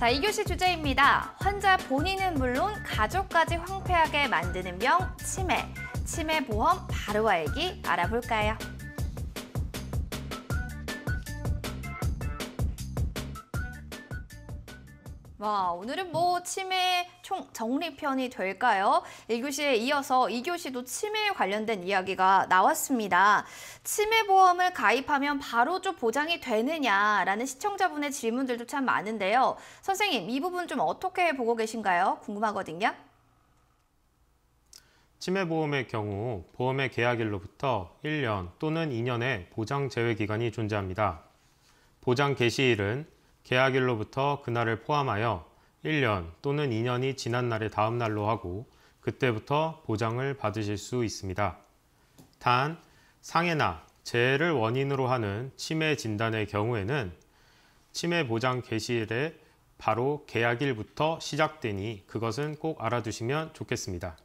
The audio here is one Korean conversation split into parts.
자, 이교시 주제입니다. 환자 본인은 물론 가족까지 황폐하게 만드는 병, 치매. 치매 보험 바로알기 알아볼까요? 와, 오늘은 뭐 치매 총 정리편이 될까요? 1교시에 이어서 2교시도 치매에 관련된 이야기가 나왔습니다. 치매 보험을 가입하면 바로 좀 보장이 되느냐라는 시청자분의 질문들도 참 많은데요. 선생님, 이 부분 좀 어떻게 보고 계신가요? 궁금하거든요. 치매 보험의 경우 보험의 계약일로부터 1년 또는 2년의 보장 제외 기간이 존재합니다. 보장 개시일은 계약일로부터 그날을 포함하여 1년 또는 2년이 지난 날의 다음 날로 하고 그때부터 보장을 받으실 수 있습니다. 단, 상해나 재해를 원인으로 하는 치매 진단의 경우에는 치매 보장 개시일에 바로 계약일부터 시작되니 그것은 꼭 알아두시면 좋겠습니다.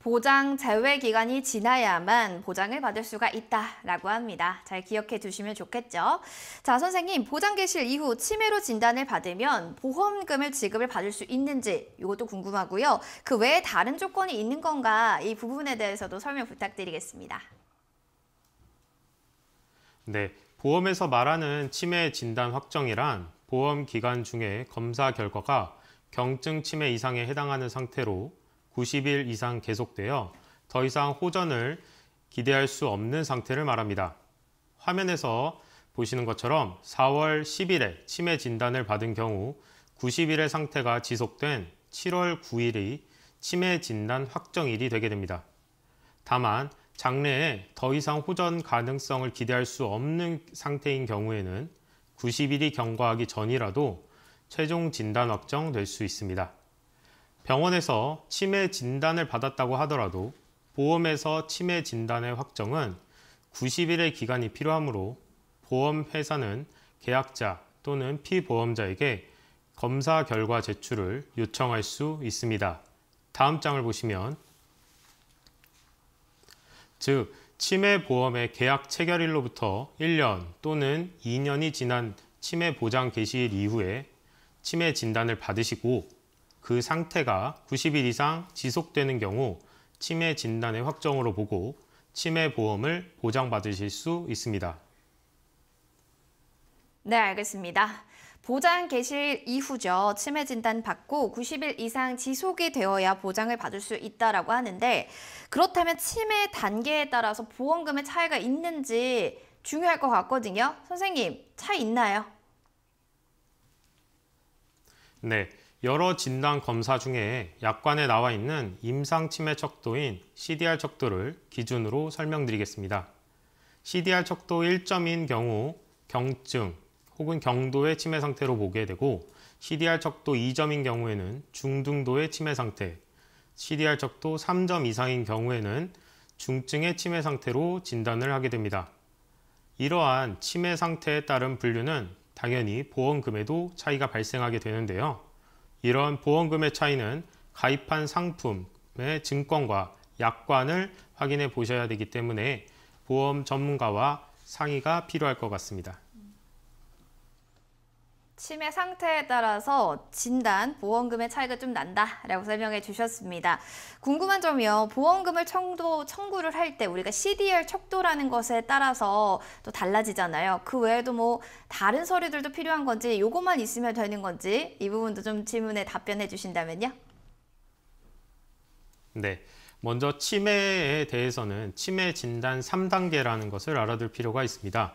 보장 제외 기간이 지나야만 보장을 받을 수가 있다라고 합니다. 잘 기억해 두시면 좋겠죠. 자, 선생님, 보장 개실 이후 치매로 진단을 받으면 보험금을 지급을 받을 수 있는지 이것도 궁금하고요. 그 외에 다른 조건이 있는 건가 이 부분에 대해서도 설명 부탁드리겠습니다. 네, 보험에서 말하는 치매 진단 확정이란 보험 기간 중에 검사 결과가 경증 치매 이상에 해당하는 상태로 90일 이상 계속되어 더 이상 호전을 기대할 수 없는 상태를 말합니다. 화면에서 보시는 것처럼 4월 10일에 치매 진단을 받은 경우 90일의 상태가 지속된 7월 9일이 치매 진단 확정일이 되게 됩니다. 다만 장래에 더 이상 호전 가능성을 기대할 수 없는 상태인 경우에는 90일이 경과하기 전이라도 최종 진단 확정될 수 있습니다. 병원에서 치매 진단을 받았다고 하더라도 보험에서 치매 진단의 확정은 90일의 기간이 필요하므로 보험회사는 계약자 또는 피보험자에게 검사 결과 제출을 요청할 수 있습니다. 다음 장을 보시면 즉 치매 보험의 계약 체결일로부터 1년 또는 2년이 지난 치매 보장 개시일 이후에 치매 진단을 받으시고 그 상태가 90일 이상 지속되는 경우 치매 진단의 확정으로 보고 치매 보험을 보장받으실 수 있습니다. 네, 알겠습니다. 보장 개실 이후죠. 치매 진단 받고 90일 이상 지속이 되어야 보장을 받을 수 있다라고 하는데 그렇다면 치매 단계에 따라서 보험금의 차이가 있는지 중요할 것 같거든요. 선생님, 차이 있나요? 네, 여러 진단 검사 중에 약관에 나와 있는 임상치매 척도인 CDR 척도를 기준으로 설명드리겠습니다. CDR 척도 1점인 경우 경증 혹은 경도의 치매 상태로 보게 되고 CDR 척도 2점인 경우에는 중등도의 치매 상태, CDR 척도 3점 이상인 경우에는 중증의 치매 상태로 진단을 하게 됩니다. 이러한 치매 상태에 따른 분류는 당연히 보험금에도 차이가 발생하게 되는데요. 이러한 보험금의 차이는 가입한 상품의 증권과 약관을 확인해 보셔야 되기 때문에 보험 전문가와 상의가 필요할 것 같습니다. 치매 상태에 따라서 진단, 보험금의 차이가 좀 난다라고 설명해 주셨습니다. 궁금한 점이요. 보험금을 청도, 청구를 할 때 우리가 CDR 척도라는 것에 따라서 또 달라지잖아요. 그 외에도 뭐 다른 서류들도 필요한 건지 요것만 있으면 되는 건지 이 부분도 좀 질문에 답변해 주신다면요. 네. 먼저 치매에 대해서는 치매 진단 3단계라는 것을 알아둘 필요가 있습니다.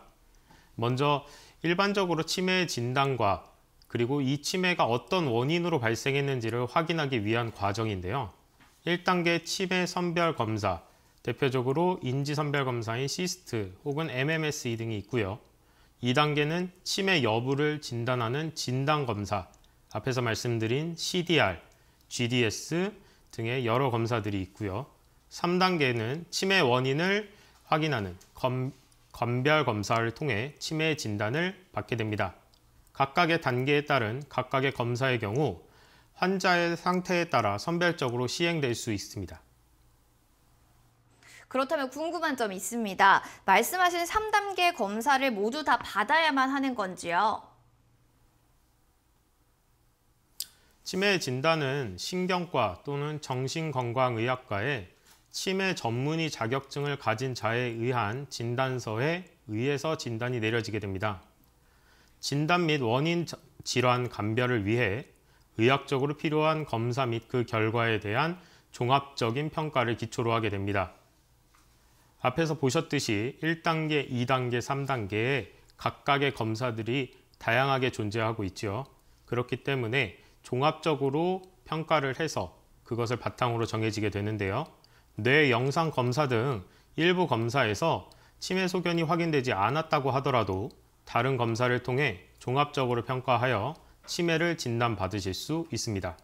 먼저 일반적으로 치매 진단과 그리고 이 치매가 어떤 원인으로 발생했는지를 확인하기 위한 과정인데요. 1단계 치매 선별 검사, 대표적으로 인지 선별 검사인 시스트 혹은 MMSE 등이 있고요. 2단계는 치매 여부를 진단하는 진단 검사, 앞에서 말씀드린 CDR, GDS 등의 여러 검사들이 있고요. 3단계는 치매 원인을 확인하는 검, 검별 검사를 통해 치매 진단을 받게 됩니다. 각각의 단계에 따른 각각의 검사의 경우 환자의 상태에 따라 선별적으로 시행될 수 있습니다. 그렇다면 궁금한 점이 있습니다. 말씀하신 3단계 검사를 모두 다 받아야만 하는 건지요? 치매 진단은 신경과 또는 정신건강의학과의 치매 전문의 자격증을 가진 자에 의한 진단서에 의해서 진단이 내려지게 됩니다. 진단 및 원인 질환 감별을 위해 의학적으로 필요한 검사 및 그 결과에 대한 종합적인 평가를 기초로 하게 됩니다. 앞에서 보셨듯이 1단계, 2단계, 3단계에 각각의 검사들이 다양하게 존재하고 있죠 그렇기 때문에 종합적으로 평가를 해서 그것을 바탕으로 정해지게 되는데요. 뇌 영상 검사 등 일부 검사에서 치매 소견이 확인되지 않았다고 하더라도 다른 검사를 통해 종합적으로 평가하여 치매를 진단받으실 수 있습니다.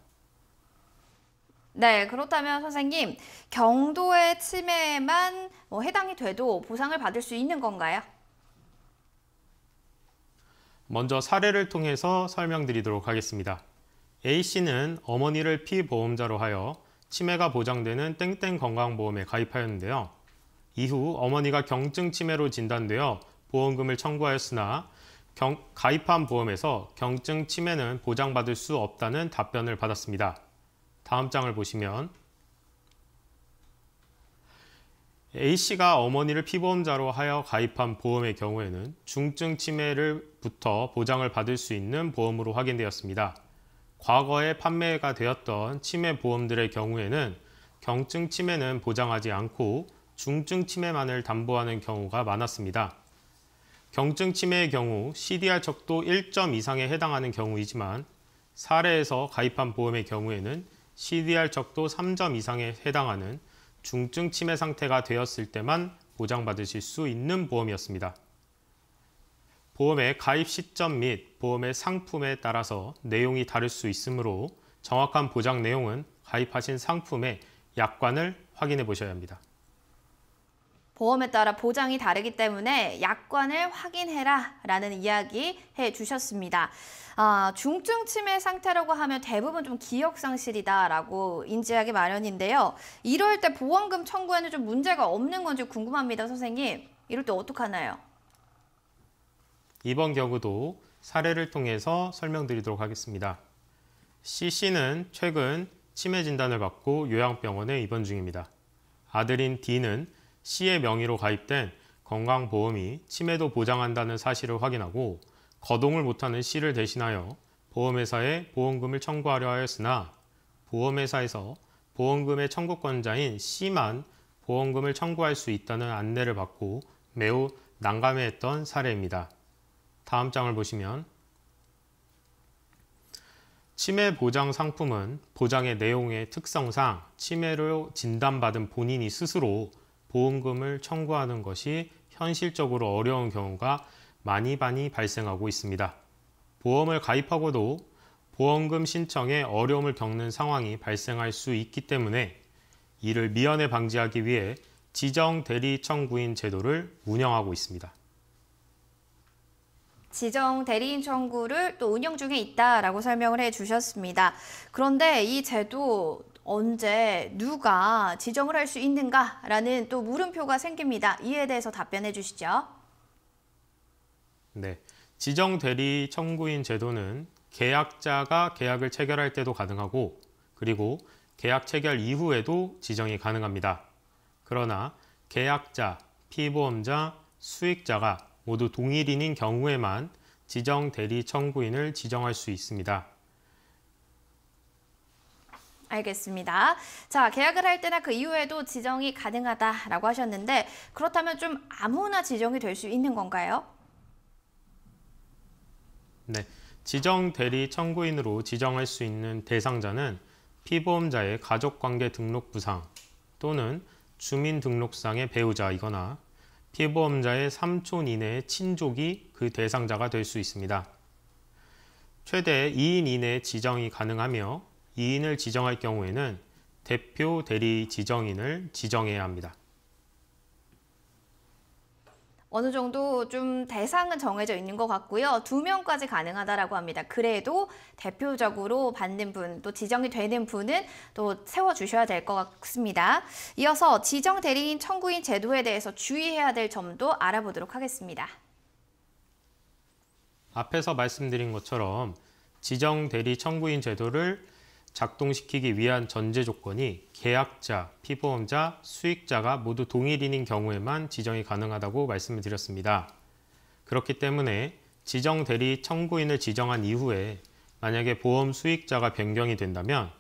네, 그렇다면 선생님, 경도의 치매만 뭐 해당이 돼도 보상을 받을 수 있는 건가요? 먼저 사례를 통해서 설명드리도록 하겠습니다. A씨는 어머니를 피보험자로 하여 치매가 보장되는 땡땡 건강보험에 가입하였는데요. 이후 어머니가 경증 치매로 진단되어 보험금을 청구하였으나 경, 가입한 보험에서 경증 치매는 보장받을 수 없다는 답변을 받았습니다. 다음 장을 보시면 A씨가 어머니를 피보험자로 하여 가입한 보험의 경우에는 중증 치매를부터 보장을 받을 수 있는 보험으로 확인되었습니다. 과거에 판매가 되었던 치매 보험들의 경우에는 경증 치매는 보장하지 않고 중증 치매만을 담보하는 경우가 많았습니다. 경증 치매의 경우 CDR 척도 1점 이상에 해당하는 경우이지만 사례에서 가입한 보험의 경우에는 CDR 척도 3점 이상에 해당하는 중증 치매 상태가 되었을 때만 보장받으실 수 있는 보험이었습니다. 보험의 가입 시점 및 보험의 상품에 따라서 내용이 다를 수 있으므로 정확한 보장 내용은 가입하신 상품의 약관을 확인해 보셔야 합니다. 보험에 따라 보장이 다르기 때문에 약관을 확인해라 라는 이야기 해주셨습니다. 아, 중증 치매 상태라고 하면 대부분 좀 기억 상실이다 라고 인지하기 마련인데요. 이럴 때 보험금 청구에는 좀 문제가 없는 건지 궁금합니다, 선생님. 이럴 때 어떡하나요? 이번 경우도 사례를 통해서 설명드리도록 하겠습니다. C씨는 최근 치매 진단을 받고 요양병원에 입원 중입니다. 아들인 D는 C의 명의로 가입된 건강보험이 치매도 보장한다는 사실을 확인하고 거동을 못하는 C를 대신하여 보험회사에 보험금을 청구하려 하였으나 보험회사에서 보험금의 청구권자인 C만 보험금을 청구할 수 있다는 안내를 받고 매우 난감해했던 사례입니다. 다음 장을 보시면 치매 보장 상품은 보장의 내용의 특성상 치매로 진단받은 본인이 스스로 보험금을 청구하는 것이 현실적으로 어려운 경우가 많이 많이 발생하고 있습니다. 보험을 가입하고도 보험금 신청에 어려움을 겪는 상황이 발생할 수 있기 때문에 이를 미연에 방지하기 위해 지정 대리 청구인 제도를 운영하고 있습니다. 지정 대리인 청구를 또 운영 중에 있다라고 설명을 해 주셨습니다. 그런데 이 제도 언제 누가 지정을 할 수 있는가라는 또 물음표가 생깁니다. 이에 대해서 답변해 주시죠. 네. 지정 대리 청구인 제도는 계약자가 계약을 체결할 때도 가능하고 그리고 계약 체결 이후에도 지정이 가능합니다. 그러나 계약자, 피보험자, 수익자가 모두 동일인인 경우에만 지정 대리 청구인을 지정할 수 있습니다. 알겠습니다. 자, 계약을 할 때나 그 이후에도 지정이 가능하다라고 하셨는데 그렇다면 좀 아무나 지정이 될 수 있는 건가요? 네. 지정 대리 청구인으로 지정할 수 있는 대상자는 피보험자의 가족관계 등록 부상 또는 주민등록상의 배우자이거나 피보험자의 3촌 이내의 친족이 그 대상자가 될 수 있습니다. 최대 2인 이내 지정이 가능하며 2인을 지정할 경우에는 대표 대리 지정인을 지정해야 합니다. 어느 정도 좀 대상은 정해져 있는 것 같고요. 두 명까지 가능하다라고 합니다. 그래도 대표적으로 받는 분, 또 지정이 되는 분은 또 세워주셔야 될 것 같습니다. 이어서 지정 대리인 청구인 제도에 대해서 주의해야 될 점도 알아보도록 하겠습니다. 앞에서 말씀드린 것처럼 지정 대리 청구인 제도를 작동시키기 위한 전제 조건이 계약자, 피보험자, 수익자가 모두 동일인인 경우에만 지정이 가능하다고 말씀을 드렸습니다. 그렇기 때문에 지정 대리 청구인을 지정한 이후에 만약에 보험 수익자가 변경이 된다면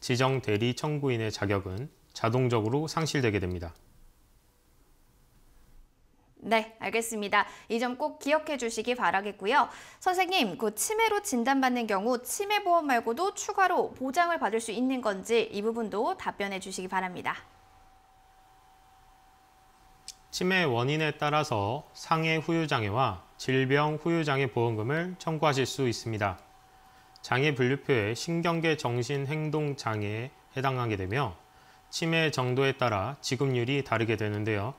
지정 대리 청구인의 자격은 자동적으로 상실되게 됩니다. 네, 알겠습니다. 이 점 꼭 기억해 주시기 바라겠고요. 선생님, 그 치매로 진단받는 경우 치매 보험 말고도 추가로 보장을 받을 수 있는 건지 이 부분도 답변해 주시기 바랍니다. 치매 원인에 따라서 상해 후유장애와 질병 후유장애 보험금을 청구하실 수 있습니다. 장애 분류표에 신경계 정신 행동 장애에 해당하게 되며 치매 정도에 따라 지급률이 다르게 되는데요.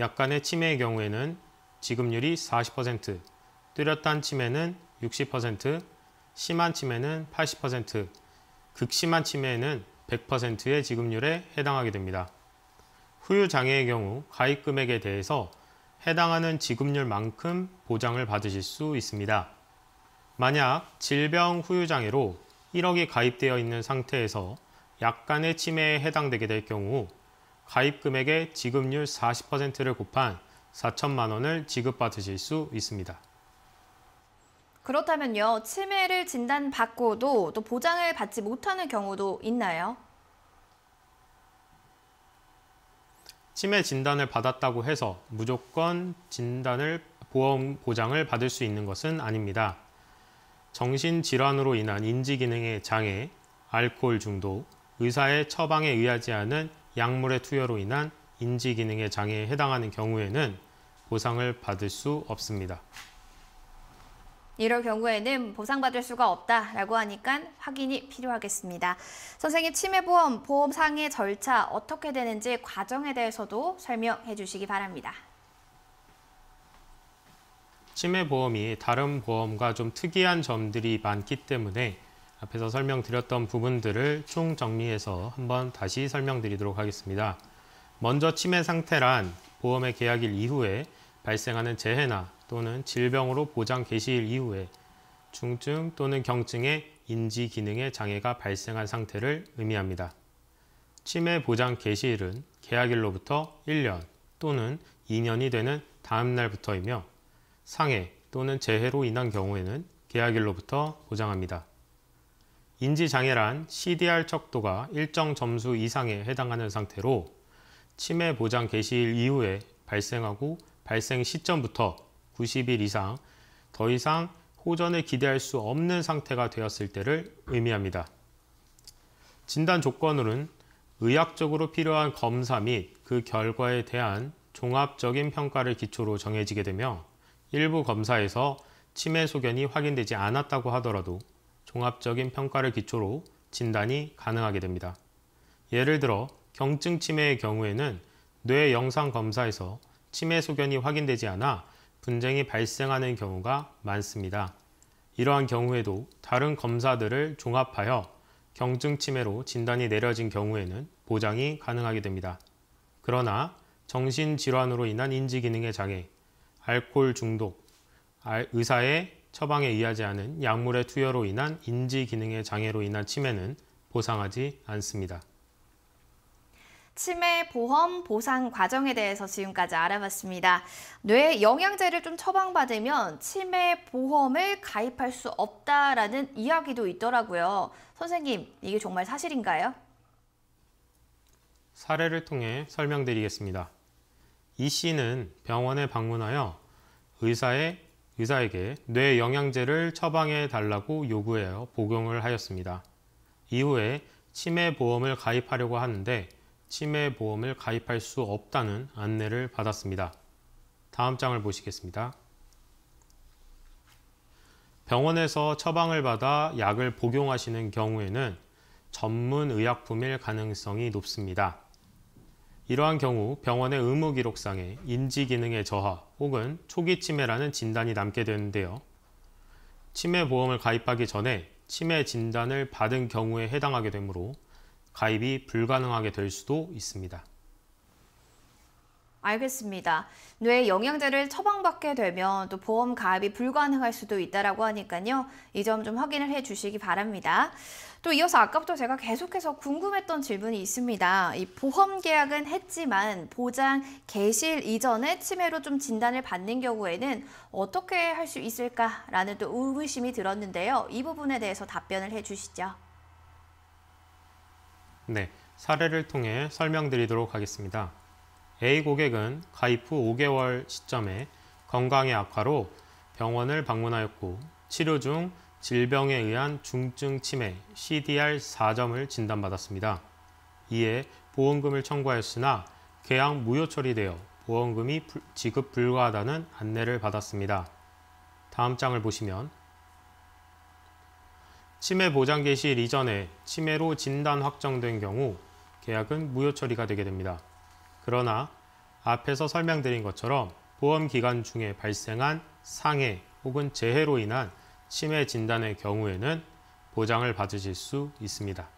약간의 치매의 경우에는 지급률이 40%, 뚜렷한 치매는 60%, 심한 치매는 80%, 극심한 치매에는 100%의 지급률에 해당하게 됩니다. 후유 장애의 경우 가입 금액에 대해서 해당하는 지급률만큼 보장을 받으실 수 있습니다. 만약 질병 후유 장애로 1억이 가입되어 있는 상태에서 약간의 치매에 해당되게 될 경우 가입 금액의 지급률 40%를 곱한 4천만 원을 지급받으실 수 있습니다. 그렇다면요, 치매를 진단받고도 또 보장을 받지 못하는 경우도 있나요? 치매 진단을 받았다고 해서 무조건 진단을 보험 보장을 받을 수 있는 것은 아닙니다. 정신질환으로 인한 인지기능의 장애, 알코올 중독, 의사의 처방에 의하지 않은 약물의 투여로 인한 인지 기능의 장애에 해당하는 경우에는 보상을 받을 수 없습니다. 이럴 경우에는 보상받을 수가 없다라고 하니까 확인이 필요하겠습니다. 선생님 치매보험 보험 상해 절차 어떻게 되는지 과정에 대해서도 설명해 주시기 바랍니다. 치매보험이 다른 보험과 좀 특이한 점들이 많기 때문에 앞에서 설명드렸던 부분들을 총 정리해서 한번 다시 설명드리도록 하겠습니다. 먼저 침해 상태란 보험의 계약일 이후에 발생하는 재해나 또는 질병으로 보장 개시일 이후에 중증 또는 경증의 인지 기능의 장애가 발생한 상태를 의미합니다. 치매 보장 개시일은 계약일로부터 1년 또는 2년이 되는 다음 날부터이며 상해 또는 재해로 인한 경우에는 계약일로부터 보장합니다. 인지장애란 CDR 척도가 일정 점수 이상에 해당하는 상태로 치매 보장 개시일 이후에 발생하고 발생 시점부터 90일 이상 더 이상 호전을 기대할 수 없는 상태가 되었을 때를 의미합니다. 진단 조건으로는 의학적으로 필요한 검사 및 그 결과에 대한 종합적인 평가를 기초로 정해지게 되며 일부 검사에서 치매 소견이 확인되지 않았다고 하더라도 종합적인 평가를 기초로 진단이 가능하게 됩니다. 예를 들어 경증 치매의 경우에는 뇌 영상 검사에서 치매 소견이 확인되지 않아 분쟁이 발생하는 경우가 많습니다. 이러한 경우에도 다른 검사들을 종합하여 경증 치매로 진단이 내려진 경우에는 보장이 가능하게 됩니다. 그러나 정신질환으로 인한 인지기능의 장애, 알코올 중독, 의사의 처방에 의하지 않은 약물의 투여로 인한 인지 기능의 장애로 인한 치매는 보상하지 않습니다. 치매 보험 보상 과정에 대해서 지금까지 알아봤습니다. 뇌 영양제를 좀 처방받으면 치매 보험을 가입할 수 없다라는 이야기도 있더라고요. 선생님, 이게 정말 사실인가요? 사례를 통해 설명드리겠습니다. 이 씨는 병원에 방문하여 의사의 의사에게 뇌 영양제를 처방해 달라고 요구하여 복용을 하였습니다. 이후에 치매 보험을 가입하려고 하는데 치매 보험을 가입할 수 없다는 안내를 받았습니다. 다음 장을 보시겠습니다. 병원에서 처방을 받아 약을 복용하시는 경우에는 전문 의약품일 가능성이 높습니다. 이러한 경우 병원의 의무 기록상에 인지 기능의 저하 혹은 초기 치매라는 진단이 남게 되는데요. 치매 보험을 가입하기 전에 치매 진단을 받은 경우에 해당하게 되므로 가입이 불가능하게 될 수도 있습니다. 알겠습니다. 뇌 영양제를 처방받게 되면 또 보험 가입이 불가능할 수도 있다라고 하니까요. 이 점 좀 확인을 해 주시기 바랍니다. 또 이어서 아까부터 제가 계속해서 궁금했던 질문이 있습니다. 이 보험 계약은 했지만 보장 개실 이전에 치매로 좀 진단을 받는 경우에는 어떻게 할 수 있을까라는 또 의구심이 들었는데요. 이 부분에 대해서 답변을 해 주시죠. 네, 사례를 통해 설명드리도록 하겠습니다. A 고객은 가입 후 5개월 시점에 건강의 악화로 병원을 방문하였고 치료 중 질병에 의한 중증 치매 CDR 4점을 진단받았습니다. 이에 보험금을 청구하였으나 계약 무효 처리되어 보험금이 지급 불가하다는 안내를 받았습니다. 다음 장을 보시면 치매 보장 개시 이전에 치매로 진단 확정된 경우 계약은 무효 처리가 되게 됩니다. 그러나 앞에서 설명드린 것처럼 보험 기간 중에 발생한 상해 혹은 재해로 인한 치매 진단의 경우에는 보장을 받으실 수 있습니다.